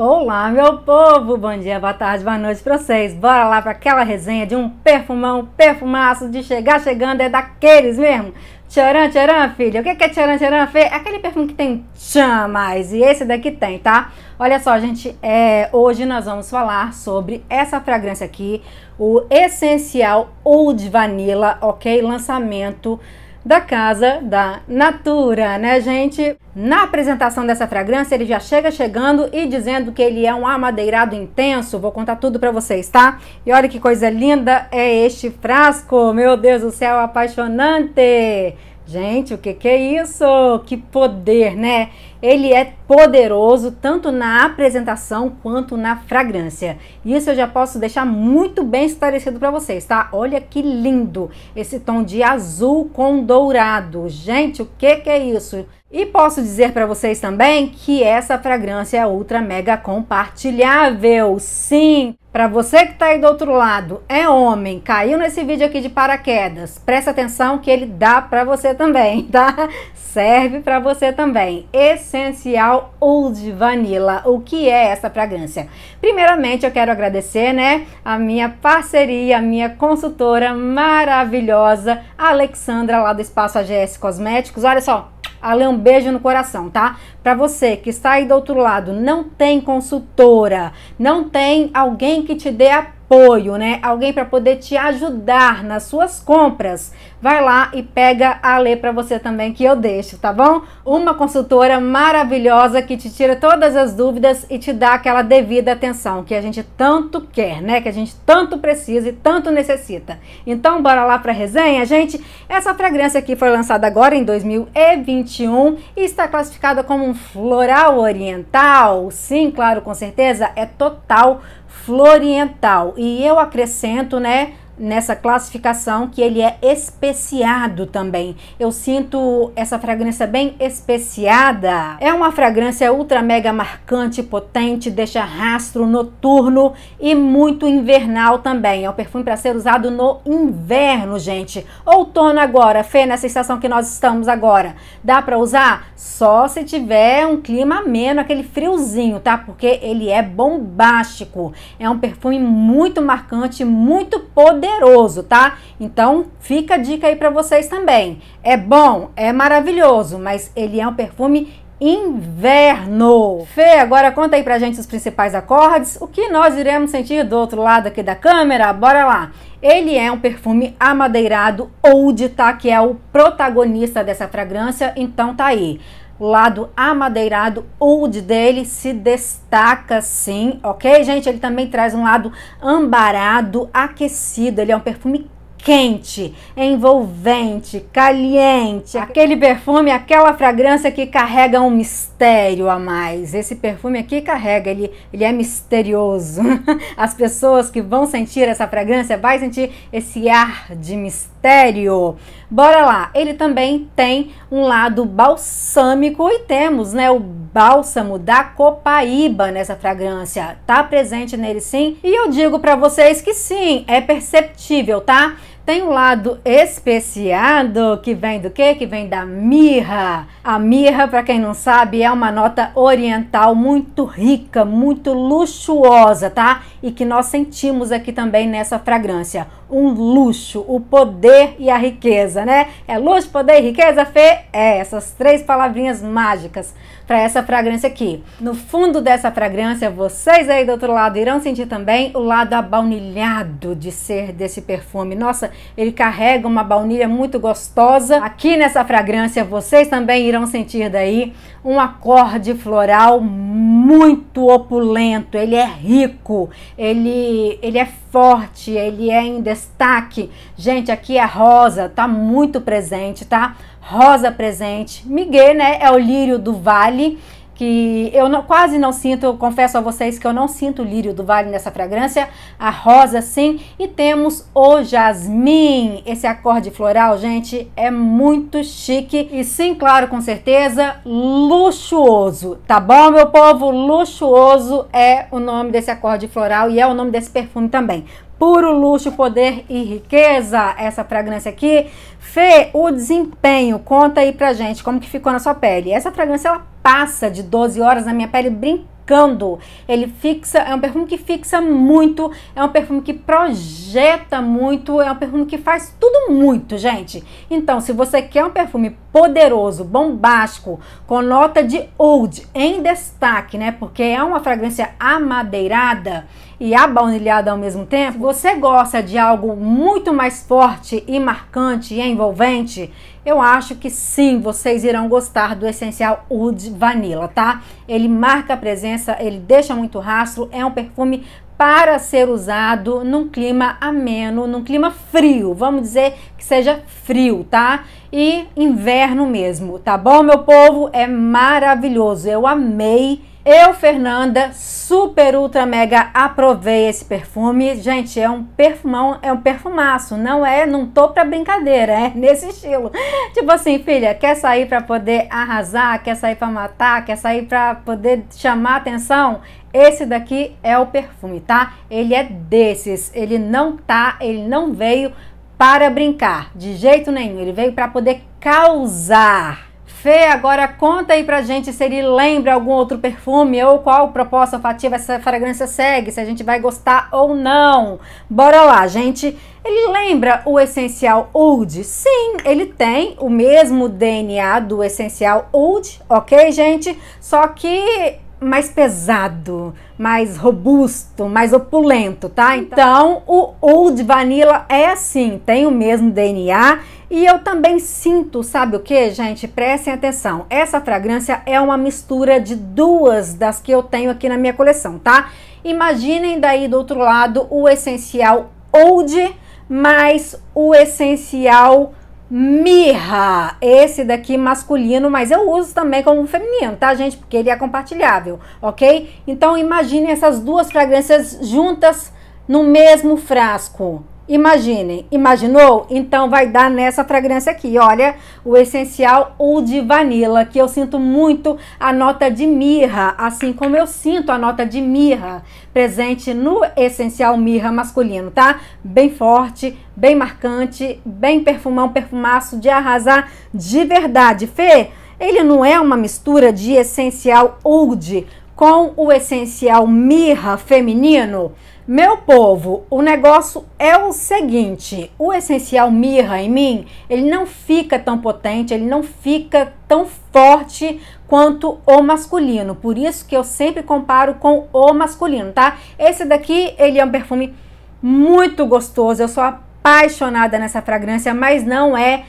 Olá, meu povo! Bom dia, boa tarde, boa noite pra vocês. Bora lá pra aquela resenha de um perfumão, perfumaço de chegar chegando, é daqueles mesmo. Tcharam, tcharam, filha. O que é tcharam, tcharam, Fê? É aquele perfume que tem tchan mais, e esse daqui tem, tá? Olha só, gente, é, hoje nós vamos falar sobre essa fragrância aqui, o Essencial Old Vanilla, ok? Lançamento da casa da Natura, né, gente? Na apresentação dessa fragrância, ele já chega chegando e dizendo que ele é um amadeirado intenso. Vou contar tudo para vocês, tá? E olha que coisa linda é este frasco. Meu Deus do céu, apaixonante. Gente, o que, que é isso? Que poder, né? Ele é poderoso tanto na apresentação quanto na fragrância. Isso eu já posso deixar muito bem esclarecido para vocês, tá? Olha que lindo esse tom de azul com dourado. Gente, o que, que é isso? E posso dizer para vocês também que essa fragrância é ultra mega compartilhável. Sim, para você que está aí do outro lado, é homem, caiu nesse vídeo aqui de paraquedas, presta atenção que ele dá para você também, tá? Serve para você também. Essencial Old Vanilla. O que é essa fragrância? Primeiramente, eu quero agradecer, né, a minha parceria, a minha consultora maravilhosa, Alexandra lá do Espaço AGS Cosméticos. Olha só, Ale, um beijo no coração, tá? Para você que está aí do outro lado, não tem consultora, não tem alguém que te dê apoio apoio, né? Alguém para poder te ajudar nas suas compras. Vai lá e pega a lei para você também que eu deixo, tá bom? Uma consultora maravilhosa que te tira todas as dúvidas e te dá aquela devida atenção que a gente tanto quer, né? Que a gente tanto precisa e tanto necessita. Então bora lá para resenha, gente. Essa fragrância aqui foi lançada agora em 2021 e está classificada como um floral oriental. Sim, claro, com certeza é total Floriental. E eu acrescento, né, nessa classificação que ele é especiado também. Eu sinto essa fragrância bem especiada. É uma fragrância ultra mega marcante, potente, deixa rastro noturno e muito invernal também. É um perfume para ser usado no inverno, gente. Outono agora, Fê, nessa estação que nós estamos agora. Dá para usar? Só se tiver um clima ameno, aquele friozinho, tá? Porque ele é bombástico. É um perfume muito marcante, muito poderoso poderoso, tá? Então, fica a dica aí para vocês também. É bom, é maravilhoso, mas ele é um perfume inverno. Fê, agora conta aí pra gente os principais acordes, o que nós iremos sentir do outro lado aqui da câmera, bora lá. Ele é um perfume amadeirado ou de tá? Que é o protagonista dessa fragrância, então tá aí. O lado amadeirado de dele se destaca sim, ok, gente? Ele também traz um lado ambarado, aquecido. Ele é um perfume quente, envolvente, caliente. Aquele perfume, aquela fragrância que carrega um mistério mistério a mais. Esse perfume aqui carrega, ele, ele é misterioso. As pessoas que vão sentir essa fragrância vai sentir esse ar de mistério. Bora lá. Ele também tem um lado balsâmico e temos, né, o bálsamo da Copaíba nessa fragrância. Tá presente nele sim? E eu digo para vocês que sim, é perceptível, tá? Tem um lado especiado, que vem do quê? Que vem da mirra. A mirra, para quem não sabe, é uma nota oriental muito rica, muito luxuosa, tá? E que nós sentimos aqui também nessa fragrância um luxo, o poder e a riqueza, né? É luxo, poder e riqueza, Fê? É, essas três palavrinhas mágicas para essa fragrância aqui. No fundo dessa fragrância, vocês aí do outro lado irão sentir também o lado abaunilhado de ser desse perfume. Nossa, ele carrega uma baunilha muito gostosa. Aqui nessa fragrância, vocês também irão sentir daí um acorde floral muito opulento, ele é rico, ele, ele é forte, ele é em destaque. Gente, aqui a é rosa tá muito presente, tá? Rosa presente. Miguel, né, é o lírio do vale que eu não, quase não sinto, confesso a vocês que eu não sinto o lírio do vale nessa fragrância, a rosa sim, e temos o jasmim, esse acorde floral, gente, é muito chique e sim, claro, com certeza, luxuoso, tá bom, meu povo? Luxuoso é o nome desse acorde floral e é o nome desse perfume também puro luxo, poder e riqueza, essa fragrância aqui. Fê, o desempenho, conta aí pra gente como que ficou na sua pele. Essa fragrância, ela passa de 12 horas na minha pele brincando marcando. Ele fixa, é um perfume que fixa muito, é um perfume que projeta muito, é um perfume que faz tudo muito, gente. Então, se você quer um perfume poderoso, bombástico, com nota de oud em destaque, né? Porque é uma fragrância amadeirada e abaunilhada ao mesmo tempo, você gosta de algo muito mais forte e marcante e envolvente, eu acho que sim, vocês irão gostar do essencial Oud Vanilla, tá? Ele marca a presença, ele deixa muito rastro, é um perfume para ser usado num clima ameno, num clima frio, vamos dizer que seja frio, tá? E inverno mesmo, tá bom, meu povo? É maravilhoso, eu amei eu, Fernanda, super ultra mega aprovei esse perfume. Gente, é um perfumão, é um perfumaço, não é, não tô pra brincadeira, é nesse estilo. Tipo assim, filha, quer sair pra poder arrasar, quer sair pra matar, quer sair pra poder chamar atenção? Esse daqui é o perfume, tá? Ele é desses, ele não tá, ele não veio para brincar, de jeito nenhum. Ele veio para poder causar Fê, agora conta aí pra gente se ele lembra algum outro perfume ou qual proposta olfativa essa fragrância segue, se a gente vai gostar ou não. Bora lá, gente. Ele lembra o essencial Oud? Sim, ele tem o mesmo DNA do essencial Oud, ok, gente? Só que mais pesado, mais robusto, mais opulento, tá? Então, então o Old Vanilla é assim, tem o mesmo DNA e eu também sinto, sabe o que, gente? Prestem atenção. Essa fragrância é uma mistura de duas das que eu tenho aqui na minha coleção, tá? Imaginem daí do outro lado o essencial Old mais o essencial Mirra, esse daqui masculino, mas eu uso também como feminino, tá, gente? Porque ele é compartilhável, ok? Então imagine essas duas fragrâncias juntas no mesmo frasco. Imaginem, imaginou? Então vai dar nessa fragrância aqui, olha, o essencial ou de vanila, que eu sinto muito a nota de mirra, assim como eu sinto a nota de mirra presente no essencial mirra masculino, tá? Bem forte, bem marcante, bem perfumão, um perfumaço de arrasar de verdade. Fê, ele não é uma mistura de essencial oud com o essencial mirra feminino? Meu povo, o negócio é o seguinte: o essencial mirra em mim, ele não fica tão potente, ele não fica tão forte quanto o masculino. Por isso que eu sempre comparo com o masculino, tá? Esse daqui, ele é um perfume muito gostoso. Eu sou apaixonada nessa fragrância, mas não é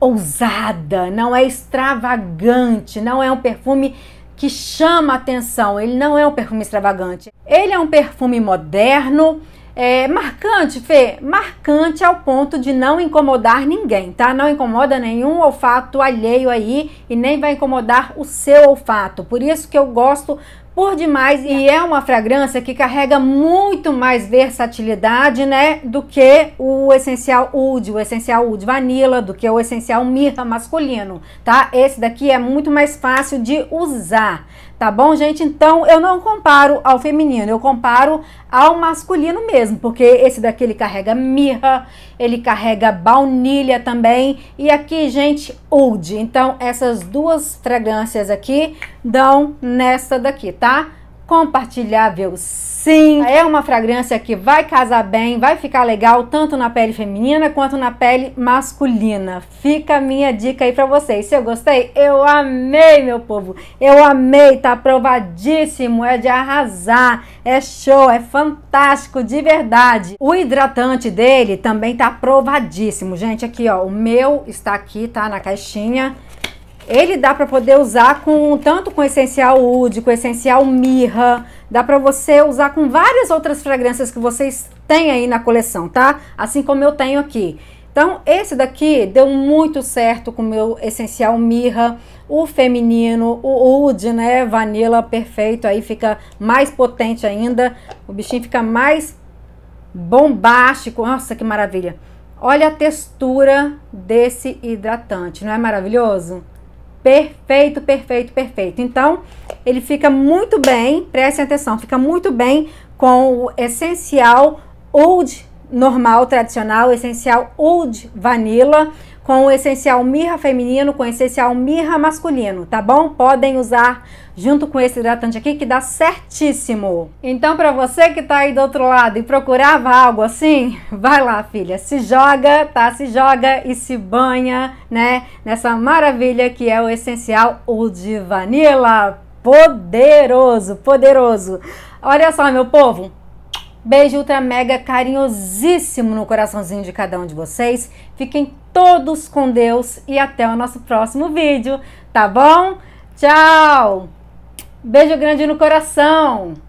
ousada, não é extravagante, não é um perfume que chama atenção. Ele não é um perfume extravagante. Ele é um perfume moderno é, marcante, Fê, marcante ao ponto de não incomodar ninguém, tá? Não incomoda nenhum olfato alheio aí e nem vai incomodar o seu olfato. Por isso que eu gosto por demais e é uma fragrância que carrega muito mais versatilidade, né, do que o essencial oud, o essencial oud vanilla, do que o essencial mirra masculino, tá? Esse daqui é muito mais fácil de usar. Tá bom, gente? Então eu não comparo ao feminino, eu comparo ao masculino mesmo, porque esse daqui ele carrega mirra, ele carrega baunilha também, e aqui, gente, oud. Então essas duas fragrâncias aqui dão nessa daqui, tá? compartilhável sim. É uma fragrância que vai casar bem, vai ficar legal tanto na pele feminina quanto na pele masculina. Fica a minha dica aí para vocês. Se eu gostei, eu amei, meu povo. Eu amei, tá aprovadíssimo, é de arrasar, é show, é fantástico de verdade. O hidratante dele também tá aprovadíssimo, gente. Aqui, ó, o meu está aqui, tá na caixinha ele dá para poder usar com tanto com essencial oud, com essencial mirra, dá para você usar com várias outras fragrâncias que vocês têm aí na coleção, tá? Assim como eu tenho aqui. Então, esse daqui deu muito certo com o meu essencial mirra, o feminino, o oud, né, vanilla perfeito, aí fica mais potente ainda, o bichinho fica mais bombástico, nossa que maravilha. Olha a textura desse hidratante, não é maravilhoso? Perfeito, perfeito, perfeito. Então, ele fica muito bem, prestem atenção, fica muito bem com o essencial old normal, tradicional, essencial old vanilla, com o essencial mirra feminino, com o essencial mirra masculino, tá bom? Podem usar junto com esse hidratante aqui que dá certíssimo. Então para você que tá aí do outro lado e procurava algo assim, vai lá filha, se joga, tá? Se joga e se banha, né? Nessa maravilha que é o essencial o de vanilla. Poderoso, poderoso. Olha só, meu povo, Beijo ultra mega carinhosíssimo no coraçãozinho de cada um de vocês. Fiquem todos com Deus e até o nosso próximo vídeo, tá bom? Tchau! Beijo grande no coração!